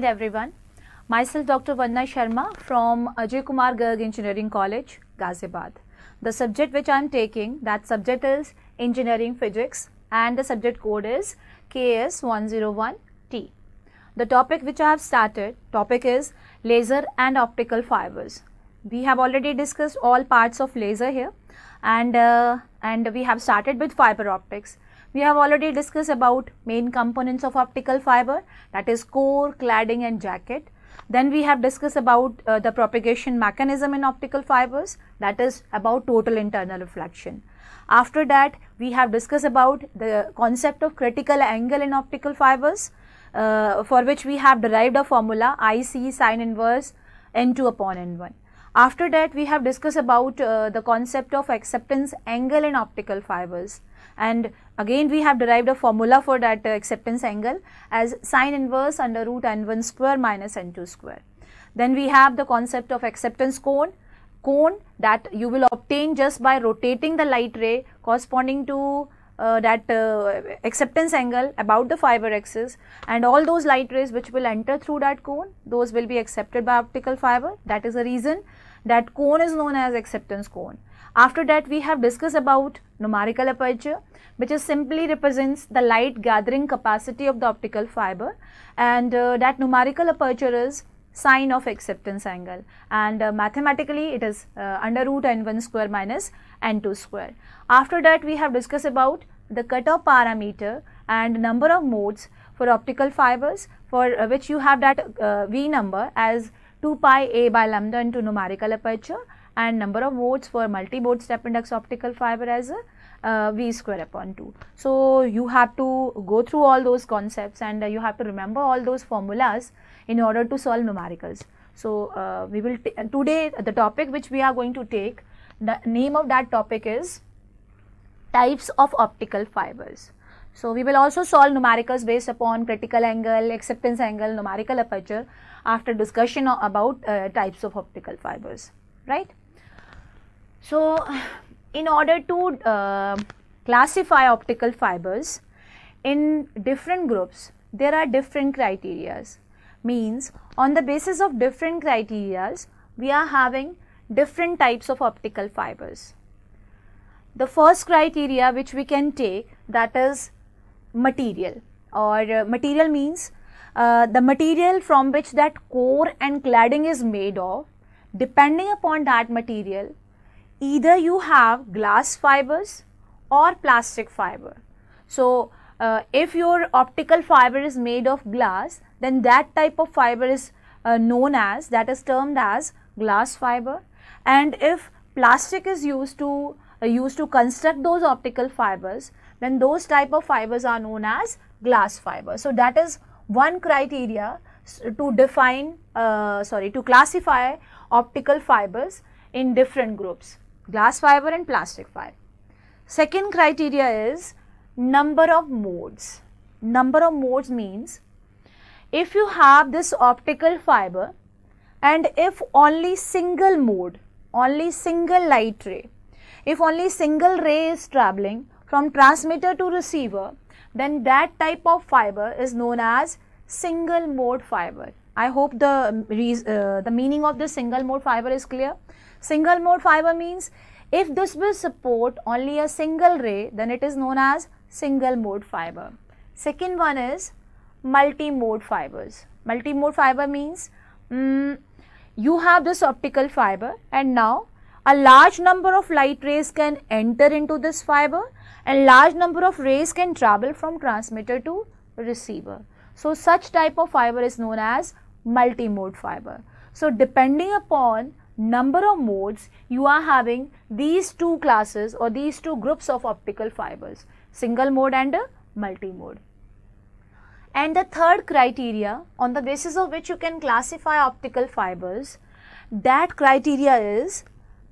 kind, everyone. Myself, Dr. Vanna Sharma from Ajay Kumar Garg Engineering College, Ghaziabad. The subject which I am taking, that subject is Engineering Physics and the subject code is KS101T. The topic which I have started, topic is Laser and Optical Fibers. We have already discussed all parts of laser here and, uh, and we have started with fiber optics. We have already discussed about main components of optical fiber that is core, cladding and jacket. Then we have discussed about uh, the propagation mechanism in optical fibers that is about total internal reflection. After that we have discussed about the concept of critical angle in optical fibers uh, for which we have derived a formula IC sine inverse N2 upon N1. After that we have discussed about uh, the concept of acceptance angle in optical fibers and Again, we have derived a formula for that uh, acceptance angle as sine inverse under root n1 square minus n2 square. Then we have the concept of acceptance cone, cone that you will obtain just by rotating the light ray corresponding to uh, that uh, acceptance angle about the fiber axis and all those light rays which will enter through that cone those will be accepted by optical fiber that is the reason that cone is known as acceptance cone. After that, we have discussed about numerical aperture, which is simply represents the light gathering capacity of the optical fiber and uh, that numerical aperture is sine of acceptance angle and uh, mathematically it is uh, under root n1 square minus n2 square. After that we have discussed about the cutoff parameter and number of modes for optical fibers for uh, which you have that uh, V number as 2 pi a by lambda into numerical aperture and number of modes for multi mode step index optical fiber as a, uh, v square upon 2. So, you have to go through all those concepts and uh, you have to remember all those formulas in order to solve numericals. So, uh, we will today the topic which we are going to take the name of that topic is types of optical fibers. So we will also solve numericals based upon critical angle, acceptance angle, numerical aperture after discussion about uh, types of optical fibers, right. So in order to uh, classify optical fibers in different groups, there are different criterias means on the basis of different criterias, we are having different types of optical fibers. The first criteria which we can take that is material or uh, material means uh, the material from which that core and cladding is made of depending upon that material either you have glass fibers or plastic fiber. So, uh, if your optical fiber is made of glass then that type of fiber is uh, known as that is termed as glass fiber and if plastic is used to uh, used to construct those optical fibers then those type of fibers are known as glass fiber. So, that is one criteria to define, uh, sorry, to classify optical fibers in different groups, glass fiber and plastic fiber. Second criteria is number of modes. Number of modes means if you have this optical fiber and if only single mode, only single light ray, if only single ray is traveling from transmitter to receiver, then that type of fiber is known as single mode fiber. I hope the, uh, the meaning of this single mode fiber is clear. Single mode fiber means if this will support only a single ray, then it is known as single mode fiber. Second one is multi-mode fibers. Multi-mode fiber means mm, you have this optical fiber and now a large number of light rays can enter into this fiber and large number of rays can travel from transmitter to receiver. So, such type of fiber is known as multimode fiber. So, depending upon number of modes, you are having these two classes or these two groups of optical fibers, single mode and a multimode. And the third criteria on the basis of which you can classify optical fibers, that criteria is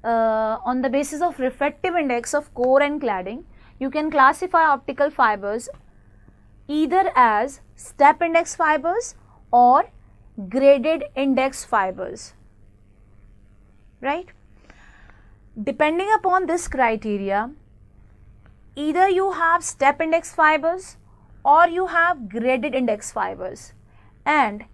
uh, on the basis of refractive index of core and cladding, you can classify optical fibers either as step index fibers or graded index fibers, right. Depending upon this criteria, either you have step index fibers or you have graded index fibers and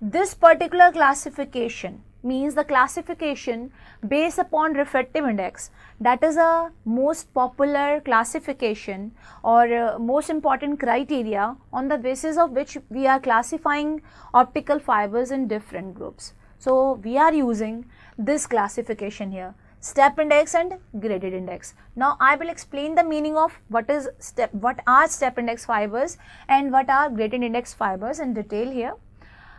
this particular classification means the classification based upon refractive index that is a most popular classification or uh, most important criteria on the basis of which we are classifying optical fibers in different groups. So, we are using this classification here step index and graded index. Now, I will explain the meaning of what is step, what are step index fibers and what are graded index fibers in detail here.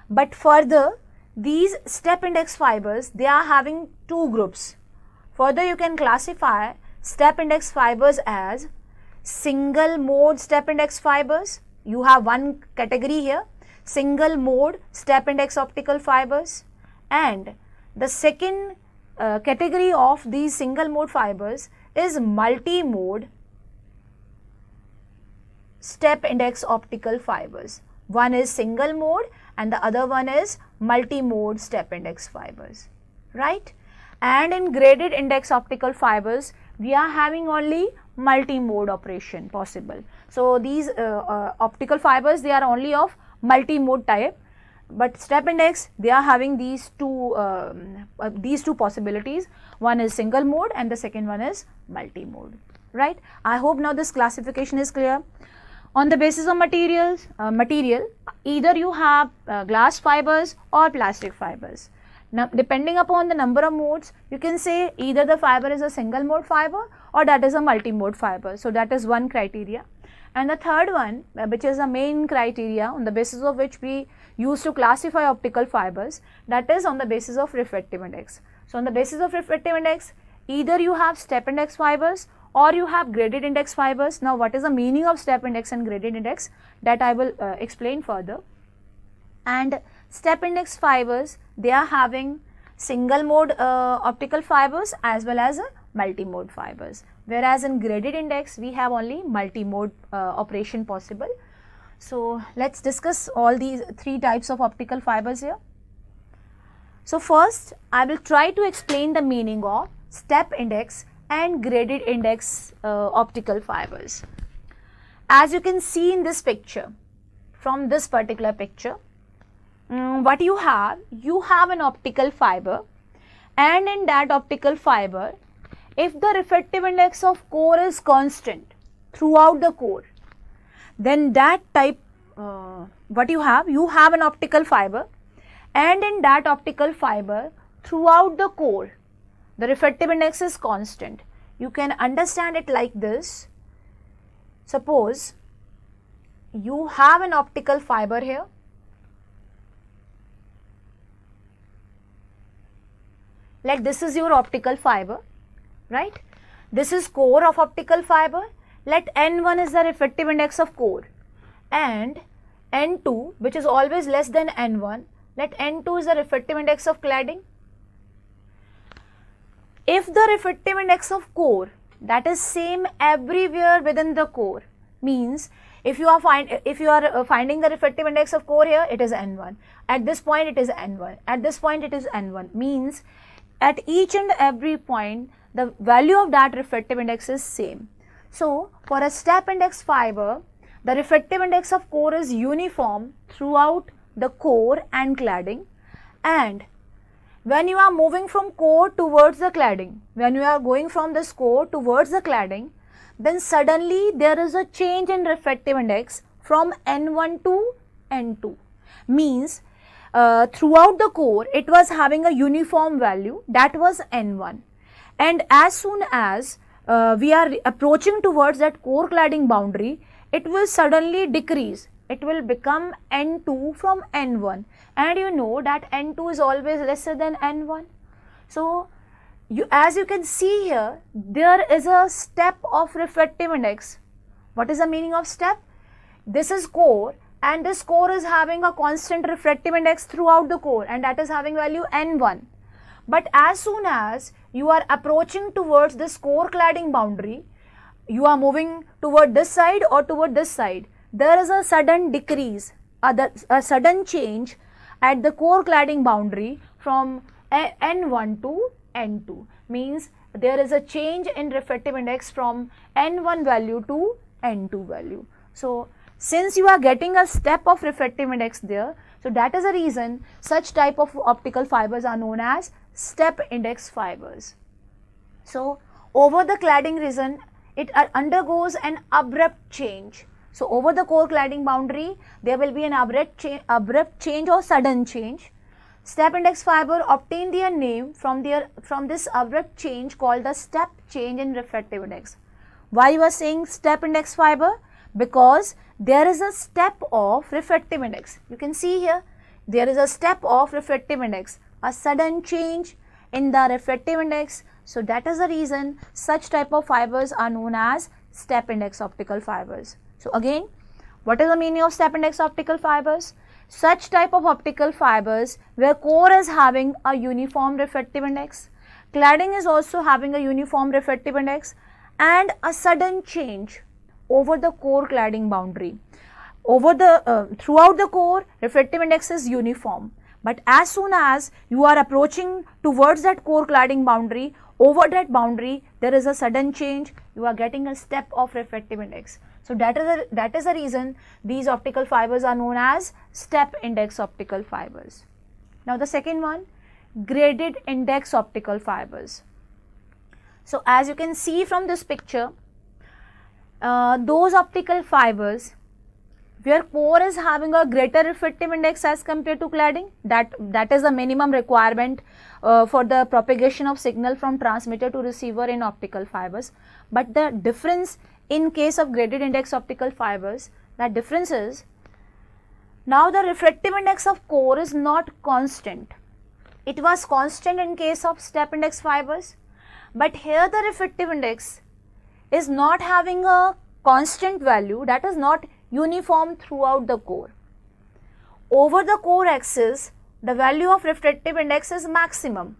But further, these step index fibers they are having two groups further you can classify step index fibers as single mode step index fibers you have one category here single mode step index optical fibers and the second uh, category of these single mode fibers is multi mode step index optical fibers one is single mode and the other one is multi-mode step index fibers, right? And in graded index optical fibers, we are having only multi-mode operation possible. So these uh, uh, optical fibers, they are only of multi-mode type but step index they are having these two um, uh, these two possibilities one is single mode and the second one is multi mode right i hope now this classification is clear on the basis of materials, uh, material, either you have uh, glass fibers or plastic fibers. Now, depending upon the number of modes, you can say either the fiber is a single mode fiber or that is a multi-mode fiber. So, that is one criteria. And the third one, uh, which is the main criteria on the basis of which we use to classify optical fibers, that is on the basis of refractive index. So, on the basis of refractive index, either you have step index fibers or you have graded index fibers. Now, what is the meaning of step index and graded index that I will uh, explain further. And step index fibers, they are having single mode uh, optical fibers as well as uh, multi-mode fibers. Whereas in graded index, we have only multi-mode uh, operation possible. So, let us discuss all these three types of optical fibers here. So, first I will try to explain the meaning of step index and graded index uh, optical fibers. As you can see in this picture, from this particular picture, um, what you have, you have an optical fiber and in that optical fiber, if the refractive index of core is constant throughout the core, then that type, uh, what you have, you have an optical fiber and in that optical fiber throughout the core the refractive index is constant. You can understand it like this. Suppose you have an optical fiber here. Like this is your optical fiber, right? This is core of optical fiber. Let N1 is the refractive index of core and N2 which is always less than N1 let N2 is the refractive index of cladding if the refractive index of core that is same everywhere within the core means if you are find if you are uh, finding the refractive index of core here it is n1 at this point it is n1 at this point it is n1 means at each and every point the value of that refractive index is same so for a step index fiber the refractive index of core is uniform throughout the core and cladding and when you are moving from core towards the cladding, when you are going from this core towards the cladding, then suddenly there is a change in refractive index from N1 to N2. Means uh, throughout the core it was having a uniform value that was N1 and as soon as uh, we are approaching towards that core cladding boundary it will suddenly decrease it will become N2 from N1 and you know that n2 is always lesser than n1. So, you, as you can see here, there is a step of refractive index. What is the meaning of step? This is core and this core is having a constant refractive index throughout the core and that is having value n1. But as soon as you are approaching towards this core cladding boundary, you are moving toward this side or toward this side, there is a sudden decrease, a, a sudden change at the core cladding boundary from N1 to N2 means there is a change in refractive index from N1 value to N2 value. So, since you are getting a step of refractive index there, so that is the reason such type of optical fibers are known as step index fibers. So, over the cladding region, it undergoes an abrupt change so over the core cladding boundary, there will be an abrupt, cha abrupt change or sudden change. Step index fiber obtain their name from their from this abrupt change called the step change in refractive index. Why you are saying step index fiber? Because there is a step of refractive index. You can see here, there is a step of refractive index, a sudden change in the refractive index. So that is the reason such type of fibers are known as step index optical fibers. So again, what is the meaning of step index optical fibers? Such type of optical fibers where core is having a uniform refractive index, cladding is also having a uniform refractive index and a sudden change over the core cladding boundary. Over the, uh, throughout the core, refractive index is uniform. But as soon as you are approaching towards that core cladding boundary, over that boundary, there is a sudden change, you are getting a step of refractive index. So that is, a, that is the reason these optical fibers are known as step index optical fibers. Now the second one, graded index optical fibers. So as you can see from this picture, uh, those optical fibers where core is having a greater refractive index as compared to cladding that that is the minimum requirement uh, for the propagation of signal from transmitter to receiver in optical fibers but the difference in case of graded index optical fibers that difference is now the refractive index of core is not constant. It was constant in case of step index fibers but here the refractive index is not having a constant value that is not uniform throughout the core. Over the core axis the value of refractive index is maximum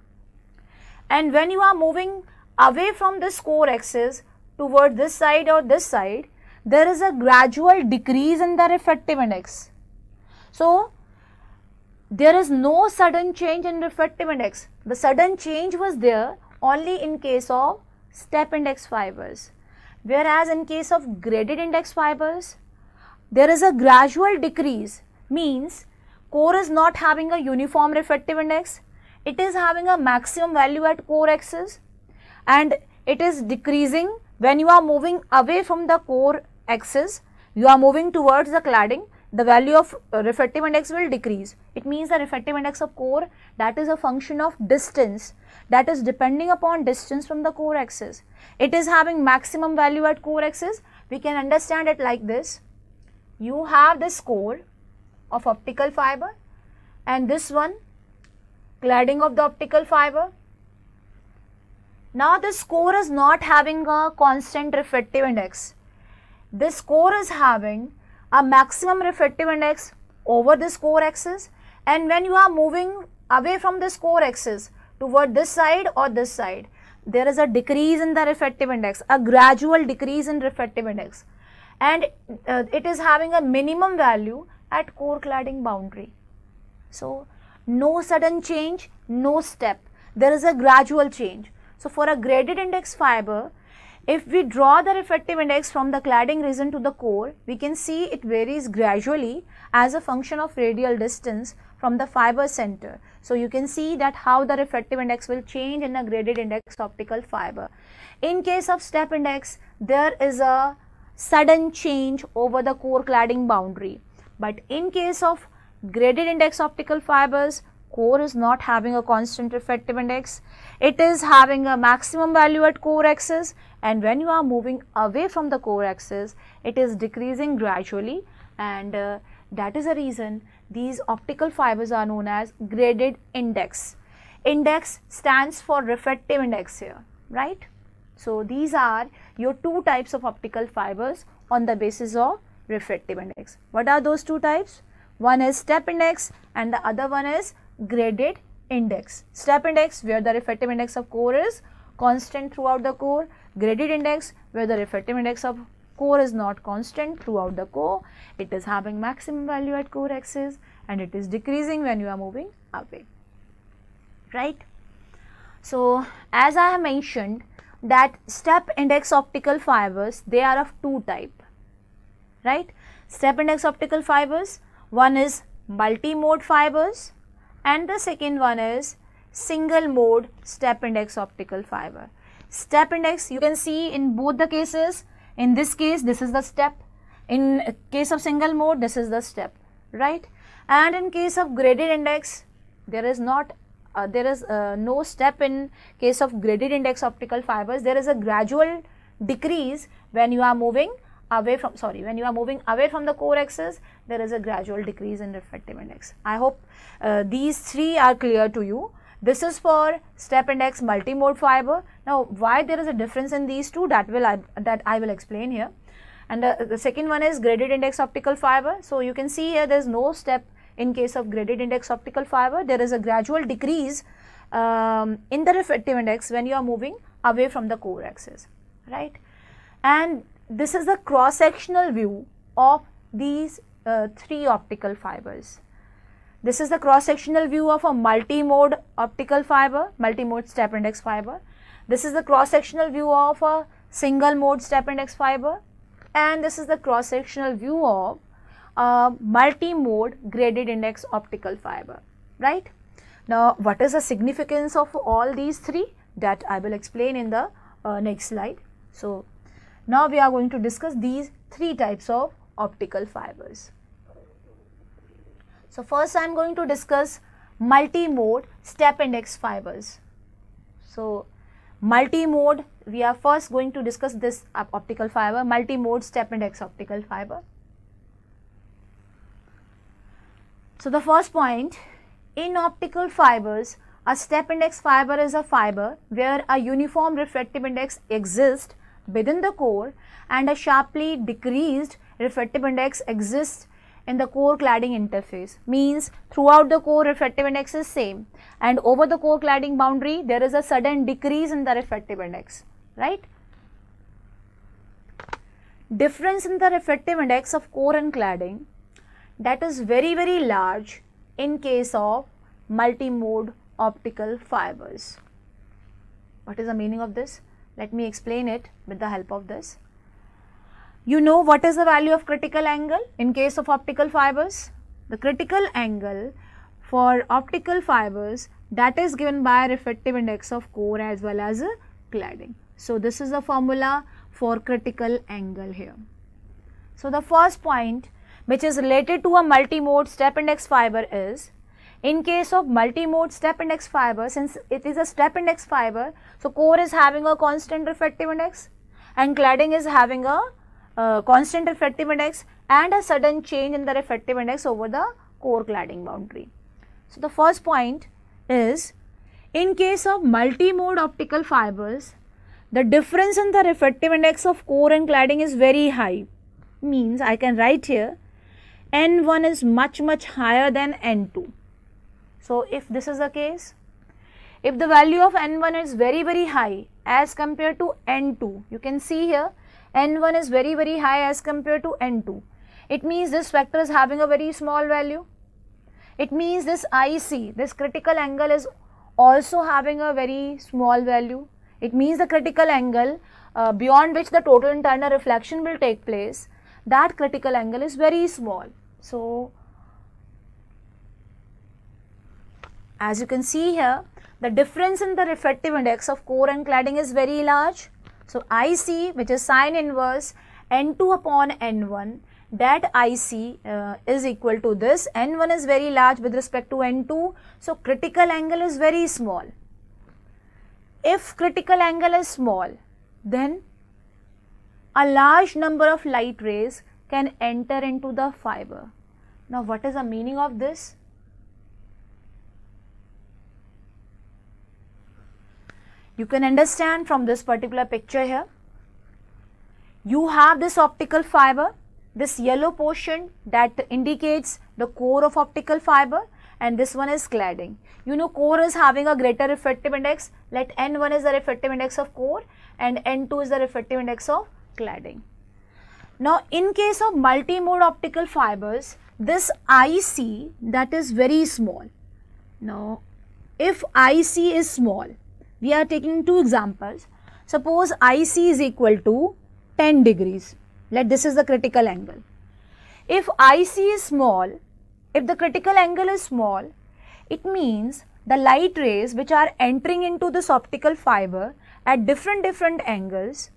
and when you are moving away from this core axis toward this side or this side, there is a gradual decrease in the refractive index. So, there is no sudden change in refractive index. The sudden change was there only in case of step index fibers. Whereas in case of graded index fibers, there is a gradual decrease means core is not having a uniform refractive index. It is having a maximum value at core axis and it is decreasing when you are moving away from the core axis, you are moving towards the cladding, the value of uh, refractive index will decrease. It means the refractive index of core that is a function of distance that is depending upon distance from the core axis. It is having maximum value at core axis. We can understand it like this. You have this core of optical fiber and this one cladding of the optical fiber now the score is not having a constant refractive index. This score is having a maximum refractive index over this core axis and when you are moving away from this core axis toward this side or this side, there is a decrease in the refractive index, a gradual decrease in refractive index and uh, it is having a minimum value at core cladding boundary. So, no sudden change, no step, there is a gradual change. So, for a graded index fiber, if we draw the refractive index from the cladding region to the core, we can see it varies gradually as a function of radial distance from the fiber center. So, you can see that how the refractive index will change in a graded index optical fiber. In case of step index, there is a sudden change over the core cladding boundary. But in case of graded index optical fibers, core is not having a constant effective index. It is having a maximum value at core axis and when you are moving away from the core axis, it is decreasing gradually and uh, that is the reason these optical fibers are known as graded index. Index stands for refractive index here, right? So, these are your two types of optical fibers on the basis of refractive index. What are those two types? One is step index and the other one is graded index. Step index where the refractive index of core is constant throughout the core, graded index where the refractive index of core is not constant throughout the core, it is having maximum value at core axis and it is decreasing when you are moving away, right. So, as I have mentioned that step index optical fibers, they are of two type, right. Step index optical fibers, one is multi-mode fibers and the second one is single mode step index optical fiber. Step index you can see in both the cases. In this case, this is the step. In case of single mode, this is the step, right? And in case of graded index, there is not uh, there is uh, no step in case of graded index optical fibers. There is a gradual decrease when you are moving away from sorry when you are moving away from the core axis there is a gradual decrease in refractive index. I hope uh, these three are clear to you. This is for step index multimode fiber. Now, why there is a difference in these two that will I, that I will explain here. And uh, the second one is graded index optical fiber. So, you can see here there is no step in case of graded index optical fiber. There is a gradual decrease um, in the refractive index when you are moving away from the core axis, right. And this is the cross sectional view of these uh, three optical fibers. This is the cross-sectional view of a multi-mode optical fiber, multi-mode step index fiber. This is the cross-sectional view of a single mode step index fiber and this is the cross-sectional view of a multi-mode graded index optical fiber, right. Now, what is the significance of all these three that I will explain in the uh, next slide. So, now we are going to discuss these three types of optical fibers. So, first I am going to discuss multi-mode step index fibers. So, multi-mode we are first going to discuss this optical fiber, multi-mode step index optical fiber. So, the first point in optical fibers a step index fiber is a fiber where a uniform refractive index exists within the core and a sharply decreased refractive index exists in the core cladding interface means throughout the core refractive index is same and over the core cladding boundary there is a sudden decrease in the refractive index right difference in the refractive index of core and cladding that is very very large in case of multi-mode optical fibers what is the meaning of this let me explain it with the help of this you know what is the value of critical angle in case of optical fibers? The critical angle for optical fibers that is given by refractive index of core as well as cladding. So, this is the formula for critical angle here. So, the first point which is related to a multimode step index fiber is in case of multimode step index fiber since it is a step index fiber so core is having a constant refractive index and cladding is having a uh, constant refractive index and a sudden change in the refractive index over the core cladding boundary. So, the first point is in case of multi-mode optical fibers, the difference in the refractive index of core and cladding is very high. Means I can write here N1 is much much higher than N2. So, if this is the case, if the value of N1 is very very high as compared to N2, you can see here n1 is very very high as compared to n2 it means this vector is having a very small value it means this IC this critical angle is also having a very small value it means the critical angle uh, beyond which the total internal reflection will take place that critical angle is very small so as you can see here the difference in the refractive index of core and cladding is very large so IC which is sine inverse N2 upon N1 that IC uh, is equal to this. N1 is very large with respect to N2. So critical angle is very small. If critical angle is small then a large number of light rays can enter into the fiber. Now what is the meaning of this? You can understand from this particular picture here. You have this optical fiber, this yellow portion that indicates the core of optical fiber and this one is cladding. You know core is having a greater refractive index, let N1 is the refractive index of core and N2 is the refractive index of cladding. Now in case of multi-mode optical fibers, this IC that is very small. Now if IC is small, we are taking two examples. Suppose IC is equal to 10 degrees. Let this is the critical angle. If IC is small, if the critical angle is small, it means the light rays which are entering into this optical fiber at different different angles,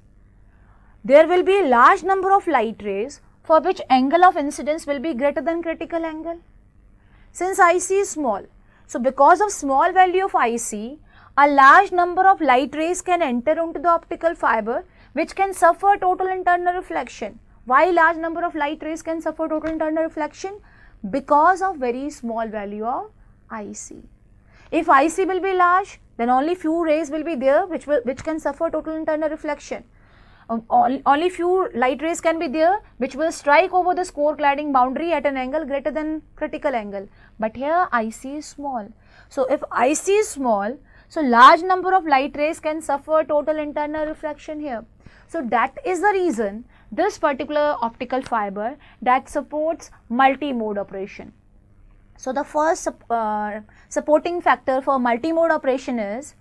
there will be a large number of light rays for which angle of incidence will be greater than critical angle. Since IC is small, so because of small value of IC, a large number of light rays can enter into the optical fiber which can suffer total internal reflection. Why large number of light rays can suffer total internal reflection? Because of very small value of IC. If IC will be large, then only few rays will be there which, will, which can suffer total internal reflection. Um, only few light rays can be there which will strike over the score cladding boundary at an angle greater than critical angle. But here IC is small. So, if IC is small, so, large number of light rays can suffer total internal refraction here. So, that is the reason this particular optical fiber that supports multi-mode operation. So, the first uh, supporting factor for multi-mode operation is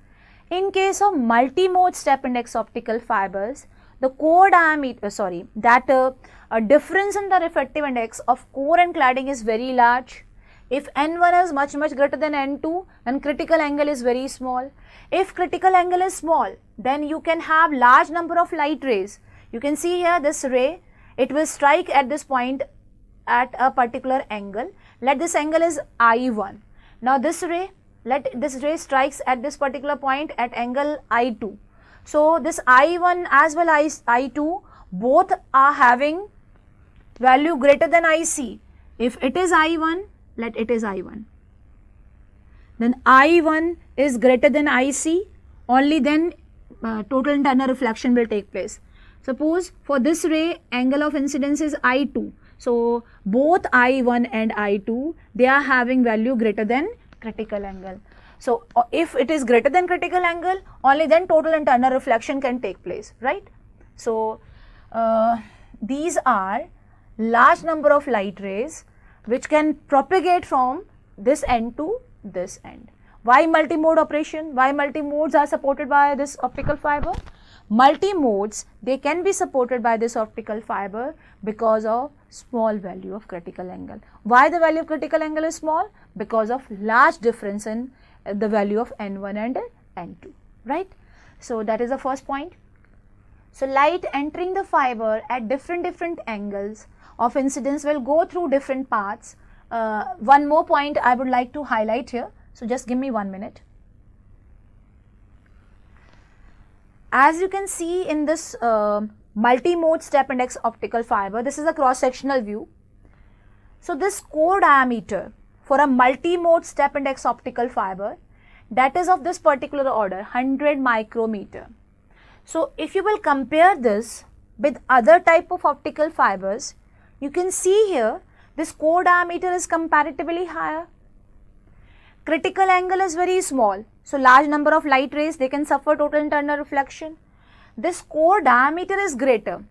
in case of multi-mode step index optical fibers, the core diameter, uh, sorry, that uh, a difference in the refractive index of core and cladding is very large if N1 is much much greater than N2 then critical angle is very small. If critical angle is small then you can have large number of light rays. You can see here this ray it will strike at this point at a particular angle. Let this angle is I1. Now this ray let this ray strikes at this particular point at angle I2. So this I1 as well as I2 both are having value greater than IC. If it is I1 let it is I1. Then I1 is greater than IC, only then uh, total internal reflection will take place. Suppose for this ray angle of incidence is I2. So both I1 and I2 they are having value greater than critical angle. So uh, if it is greater than critical angle only then total internal reflection can take place right. So uh, these are large number of light rays which can propagate from this end to this end. Why multimode operation? Why multimodes are supported by this optical fiber? Multimodes, they can be supported by this optical fiber because of small value of critical angle. Why the value of critical angle is small? Because of large difference in uh, the value of N1 and N2, right? So, that is the first point. So, light entering the fiber at different different angles of incidence will go through different paths. Uh, one more point I would like to highlight here. So, just give me one minute. As you can see in this uh, multi-mode step index optical fiber, this is a cross-sectional view. So, this core diameter for a multi-mode step index optical fiber that is of this particular order 100 micrometer. So, if you will compare this with other type of optical fibers, you can see here this core diameter is comparatively higher. Critical angle is very small. So, large number of light rays they can suffer total internal reflection. This core diameter is greater.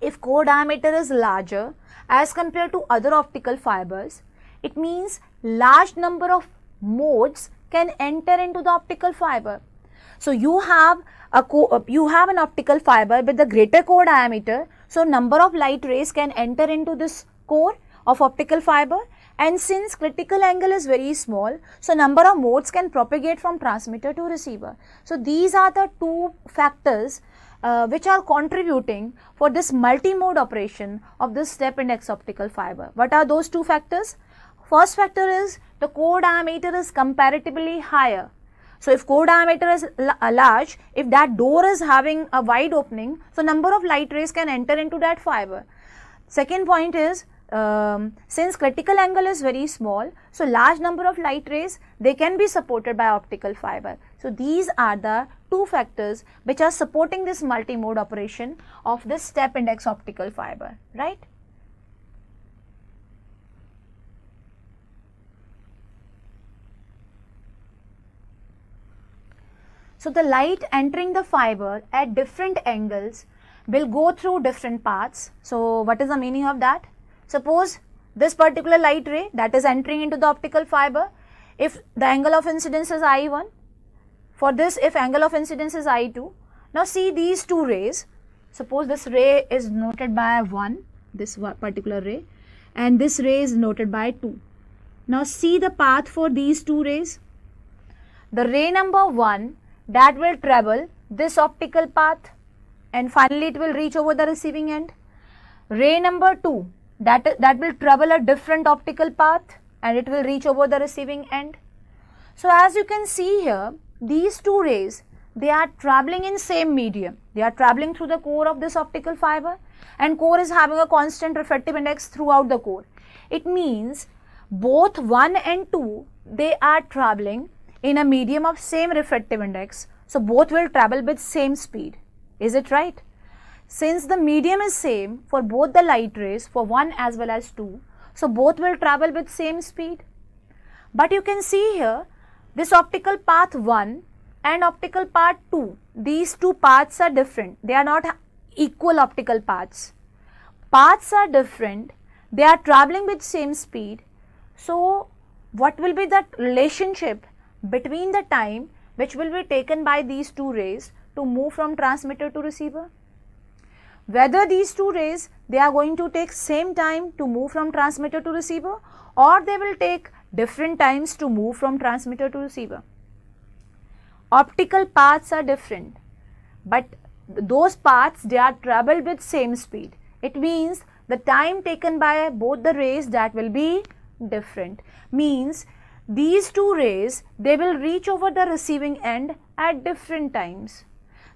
If core diameter is larger as compared to other optical fibers, it means large number of modes can enter into the optical fiber. So, you have a uh, you have an optical fiber with the greater core diameter so, number of light rays can enter into this core of optical fiber and since critical angle is very small, so number of modes can propagate from transmitter to receiver. So, these are the two factors uh, which are contributing for this multi-mode operation of this step index optical fiber. What are those two factors? First factor is the core diameter is comparatively higher so if core diameter is uh, large, if that door is having a wide opening, so number of light rays can enter into that fiber. Second point is, um, since critical angle is very small, so large number of light rays, they can be supported by optical fiber. So these are the two factors which are supporting this multi-mode operation of this step index optical fiber, right. So the light entering the fiber at different angles will go through different paths. So what is the meaning of that? Suppose this particular light ray that is entering into the optical fiber, if the angle of incidence is I1, for this if angle of incidence is I2, now see these two rays, suppose this ray is noted by 1, this particular ray and this ray is noted by 2. Now see the path for these two rays. The ray number 1 that will travel this optical path and finally it will reach over the receiving end. Ray number 2 that, that will travel a different optical path and it will reach over the receiving end. So as you can see here these two rays they are traveling in same medium. They are traveling through the core of this optical fiber and core is having a constant refractive index throughout the core. It means both 1 and 2 they are traveling in a medium of same refractive index, so both will travel with same speed. Is it right? Since the medium is same for both the light rays for 1 as well as 2, so both will travel with same speed. But you can see here this optical path 1 and optical path 2, these two paths are different. They are not equal optical paths. Paths are different, they are traveling with same speed. So what will be that relationship between the time which will be taken by these two rays to move from transmitter to receiver. Whether these two rays they are going to take same time to move from transmitter to receiver or they will take different times to move from transmitter to receiver. Optical paths are different but those paths they are traveled with same speed. It means the time taken by both the rays that will be different means these two rays, they will reach over the receiving end at different times.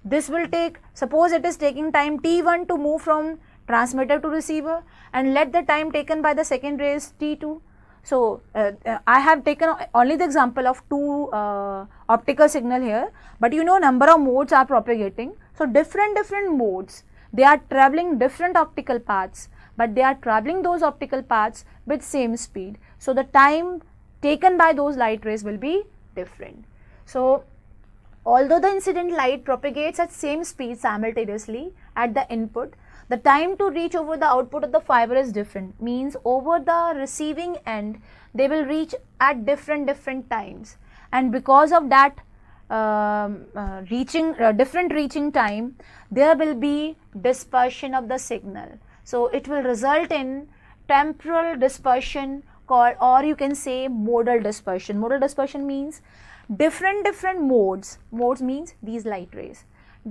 This will take, suppose it is taking time t1 to move from transmitter to receiver and let the time taken by the second ray is t2. So, uh, uh, I have taken only the example of two uh, optical signal here, but you know number of modes are propagating. So, different different modes, they are traveling different optical paths, but they are traveling those optical paths with same speed. So, the time taken by those light rays will be different. So, although the incident light propagates at same speed simultaneously at the input, the time to reach over the output of the fiber is different means over the receiving end they will reach at different different times and because of that um, uh, reaching uh, different reaching time there will be dispersion of the signal so it will result in temporal dispersion called or you can say modal dispersion. Modal dispersion means different different modes, modes means these light rays,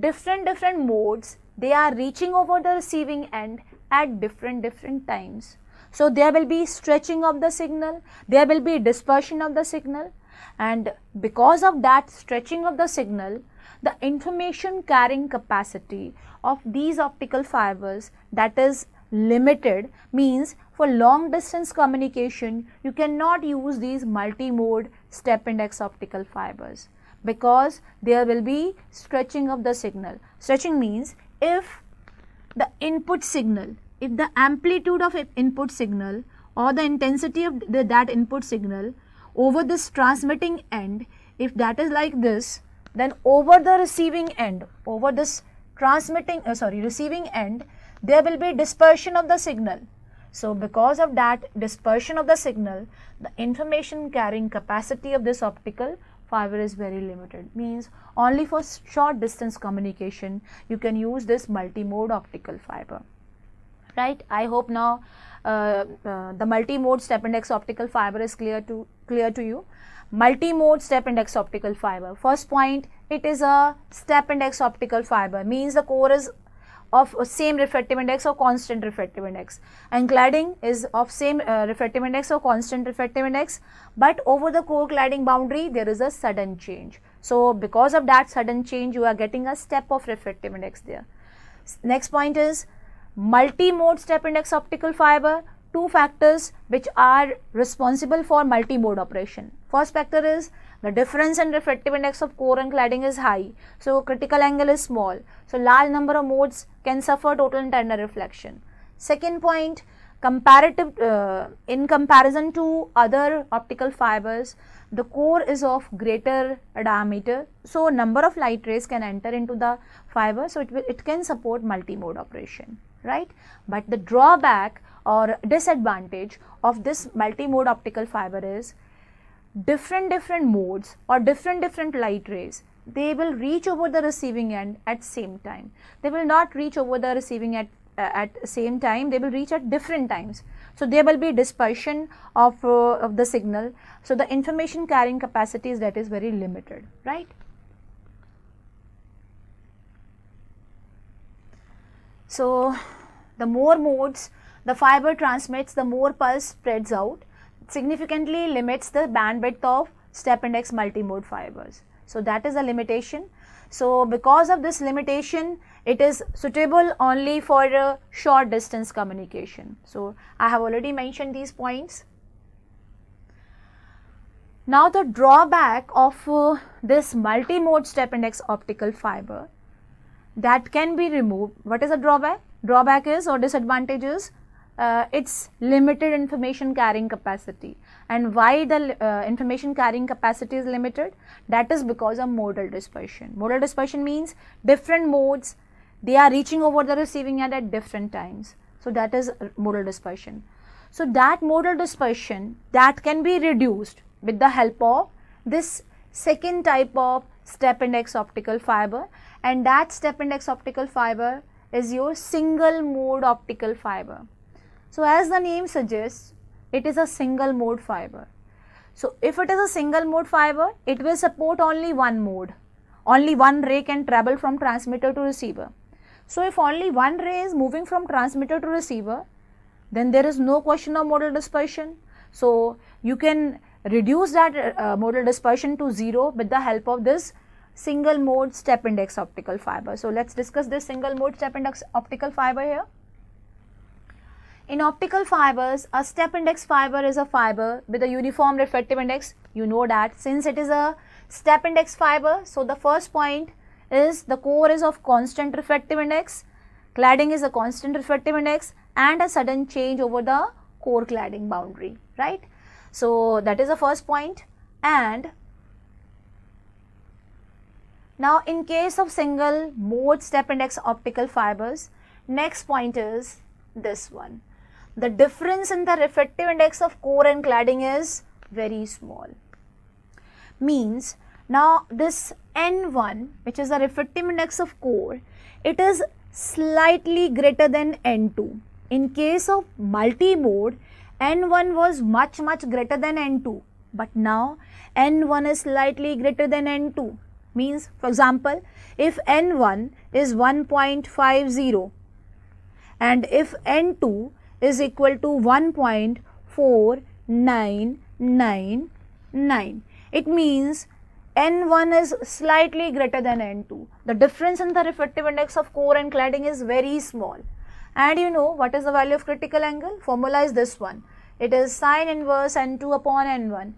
different different modes they are reaching over the receiving end at different different times. So, there will be stretching of the signal, there will be dispersion of the signal and because of that stretching of the signal, the information carrying capacity of these optical fibers that is limited means for long distance communication, you cannot use these multi-mode step index optical fibers because there will be stretching of the signal. Stretching means if the input signal, if the amplitude of input signal or the intensity of the, that input signal over this transmitting end, if that is like this, then over the receiving end, over this transmitting, uh, sorry, receiving end, there will be dispersion of the signal. So because of that dispersion of the signal, the information carrying capacity of this optical fiber is very limited. Means only for short distance communication you can use this multimode optical fiber. Right? I hope now uh, uh, the multimode step index optical fiber is clear to clear to you. Multimode step index optical fiber. First point, it is a step index optical fiber. Means the core is of same refractive index or constant refractive index and cladding is of same uh, refractive index or constant refractive index but over the core cladding boundary there is a sudden change. So, because of that sudden change you are getting a step of refractive index there. Next point is multi-mode step index optical fiber two factors which are responsible for multi-mode operation. First factor is the difference in refractive index of core and cladding is high, so critical angle is small. So large number of modes can suffer total and tender reflection. Second point, comparative uh, in comparison to other optical fibers, the core is of greater diameter. So number of light rays can enter into the fiber, so it, will, it can support multi-mode operation, right? But the drawback or disadvantage of this multi-mode optical fiber is different different modes or different different light rays they will reach over the receiving end at same time they will not reach over the receiving at uh, at same time they will reach at different times so there will be dispersion of uh, of the signal so the information carrying capacity is that is very limited right so the more modes the fiber transmits the more pulse spreads out significantly limits the bandwidth of step index multimode fibers. So, that is a limitation. So, because of this limitation, it is suitable only for uh, short distance communication. So, I have already mentioned these points. Now, the drawback of uh, this multimode step index optical fiber that can be removed. What is the drawback? Drawback is or disadvantages uh, its limited information carrying capacity. And why the uh, information carrying capacity is limited? That is because of modal dispersion. Modal dispersion means different modes, they are reaching over the receiving end at different times. So, that is modal dispersion. So, that modal dispersion that can be reduced with the help of this second type of step index optical fiber and that step index optical fiber is your single mode optical fiber. So, as the name suggests, it is a single mode fiber. So, if it is a single mode fiber, it will support only one mode. Only one ray can travel from transmitter to receiver. So, if only one ray is moving from transmitter to receiver, then there is no question of modal dispersion. So, you can reduce that uh, uh modal dispersion to 0 with the help of this single mode step index optical fiber. So, let us discuss this single mode step index optical fiber here. In optical fibers, a step index fiber is a fiber with a uniform refractive index. You know that since it is a step index fiber, so the first point is the core is of constant refractive index, cladding is a constant refractive index and a sudden change over the core cladding boundary, right. So, that is the first point and now in case of single mode step index optical fibers, next point is this one the difference in the refractive index of core and cladding is very small. Means now this N1 which is the refractive index of core it is slightly greater than N2. In case of multi-mode N1 was much much greater than N2 but now N1 is slightly greater than N2 means for example if N1 is 1.50 and if N2 is equal to 1.4999. It means N1 is slightly greater than N2. The difference in the refractive index of core and cladding is very small. And you know what is the value of critical angle? Formula is this one. It is sine inverse N2 upon N1.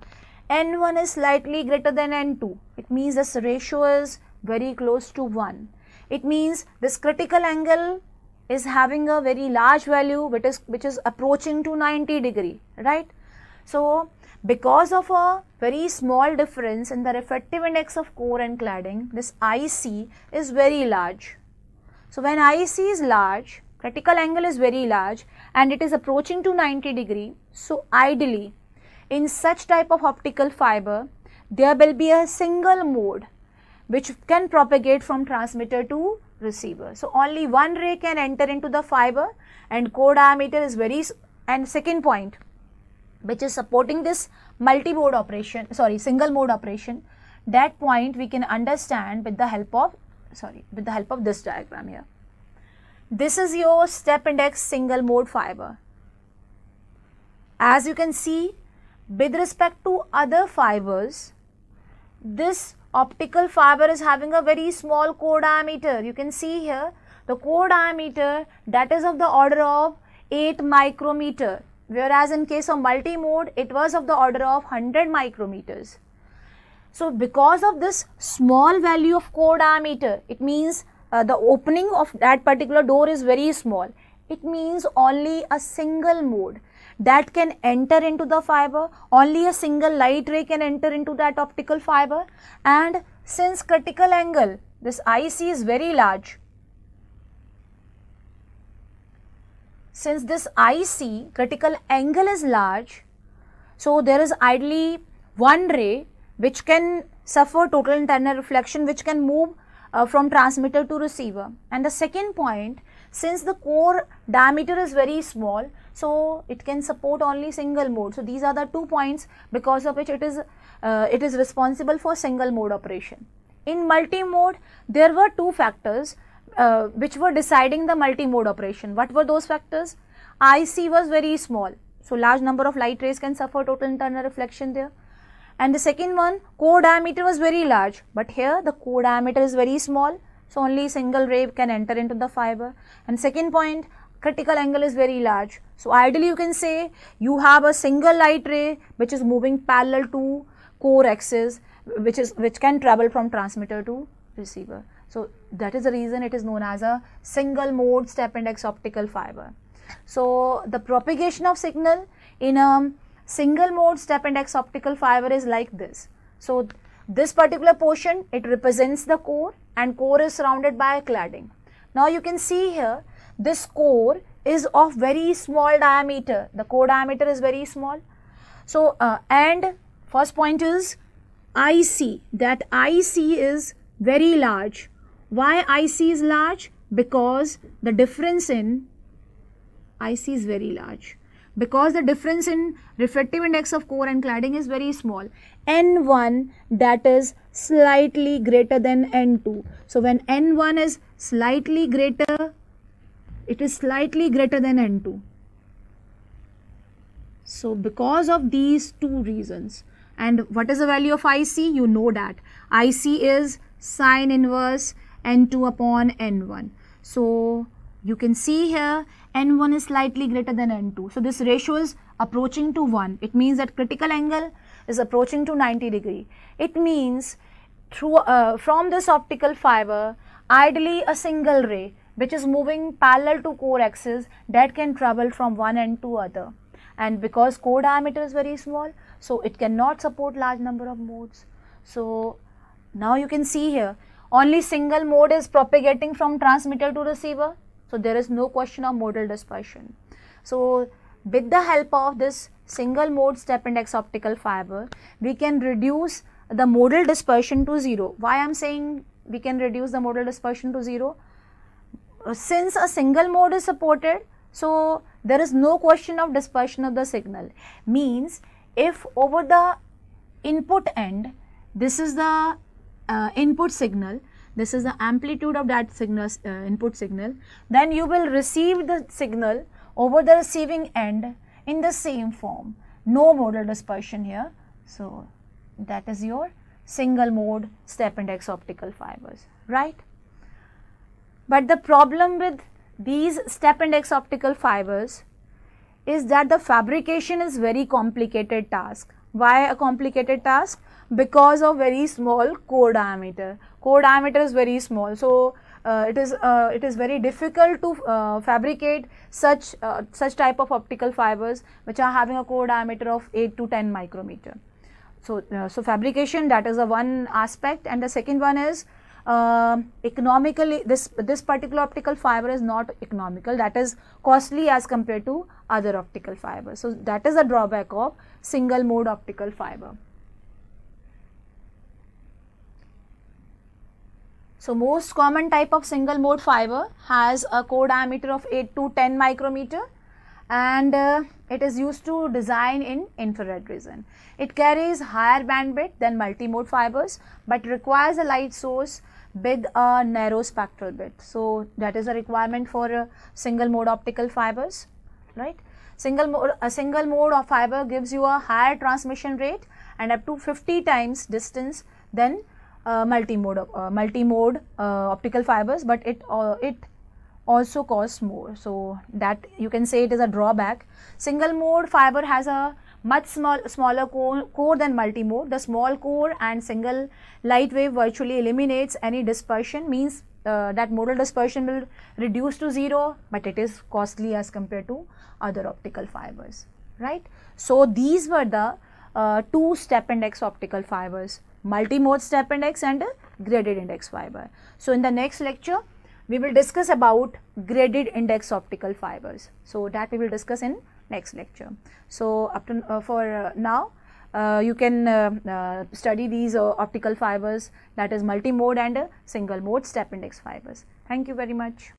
N1 is slightly greater than N2. It means this ratio is very close to 1. It means this critical angle is having a very large value which is which is approaching to 90 degree right so because of a very small difference in the refractive index of core and cladding this IC is very large so when IC is large critical angle is very large and it is approaching to 90 degree so ideally in such type of optical fiber there will be a single mode which can propagate from transmitter to receiver. So, only one ray can enter into the fiber and core diameter is very and second point which is supporting this multi-mode operation sorry single mode operation that point we can understand with the help of sorry with the help of this diagram here. This is your step index single mode fiber. As you can see with respect to other fibers this optical fiber is having a very small core diameter. You can see here the core diameter that is of the order of 8 micrometer whereas in case of multimode it was of the order of 100 micrometers. So because of this small value of core diameter it means uh, the opening of that particular door is very small. It means only a single mode that can enter into the fiber. Only a single light ray can enter into that optical fiber. And since critical angle, this IC is very large. Since this IC, critical angle is large, so there is ideally one ray which can suffer total internal reflection which can move uh, from transmitter to receiver. And the second point since the core diameter is very small, so it can support only single mode. So these are the two points because of which it is, uh, it is responsible for single mode operation. In multi-mode, there were two factors uh, which were deciding the multi-mode operation. What were those factors? IC was very small. So large number of light rays can suffer total internal reflection there. And the second one, core diameter was very large, but here the core diameter is very small. So, only single ray can enter into the fiber. And second point, critical angle is very large. So, ideally you can say you have a single light ray which is moving parallel to core axis which is which can travel from transmitter to receiver. So, that is the reason it is known as a single mode step index optical fiber. So, the propagation of signal in a single mode step index optical fiber is like this. So, this particular portion, it represents the core and core is surrounded by a cladding. Now you can see here, this core is of very small diameter. The core diameter is very small. So, uh, and first point is IC, that IC is very large. Why IC is large? Because the difference in IC is very large because the difference in refractive index of core and cladding is very small n1 that is slightly greater than n2 so when n1 is slightly greater it is slightly greater than n2 so because of these two reasons and what is the value of ic you know that ic is sine inverse n2 upon n1 so you can see here n1 is slightly greater than n2. So this ratio is approaching to 1. It means that critical angle is approaching to 90 degree. It means through uh, from this optical fiber ideally a single ray which is moving parallel to core axis that can travel from one end to other and because core diameter is very small so it cannot support large number of modes. So now you can see here only single mode is propagating from transmitter to receiver so there is no question of modal dispersion. So with the help of this single mode step index optical fiber, we can reduce the modal dispersion to zero. Why I am saying we can reduce the modal dispersion to zero? Since a single mode is supported, so there is no question of dispersion of the signal. Means if over the input end, this is the uh, input signal this is the amplitude of that signal, uh, input signal. Then you will receive the signal over the receiving end in the same form. No modal dispersion here. So, that is your single mode step index optical fibers, right? But the problem with these step index optical fibers is that the fabrication is very complicated task. Why a complicated task? because of very small core diameter. Core diameter is very small. So, uh, it is uh, it is very difficult to uh, fabricate such uh, such type of optical fibers which are having a core diameter of 8 to 10 micrometer so uh, so fabrication that is a one aspect and the second one is uh, economically this this particular optical fiber is not economical that is costly as compared to other optical fibers so that is a drawback of single mode optical fiber So most common type of single mode fiber has a core diameter of 8 to 10 micrometer and uh, it is used to design in infrared region. It carries higher bandwidth than multimode fibers but requires a light source with a narrow spectral bit. So that is a requirement for uh, single mode optical fibers, right? Single mode, a single mode of fiber gives you a higher transmission rate and up to 50 times distance than uh, uh, multi-mode uh, multi-mode optical fibers, but it uh, it also costs more. So that you can say it is a drawback. Single mode fiber has a much small, smaller core, core than multi-mode. The small core and single light wave virtually eliminates any dispersion means uh, that modal dispersion will reduce to zero but it is costly as compared to other optical fibers right so these were the uh, two step index optical fibers multi-mode step index and graded index fiber. So, in the next lecture, we will discuss about graded index optical fibers. So, that we will discuss in next lecture. So, up to uh, for uh, now, uh, you can uh, uh, study these uh, optical fibers that is multi-mode and single mode step index fibers. Thank you very much.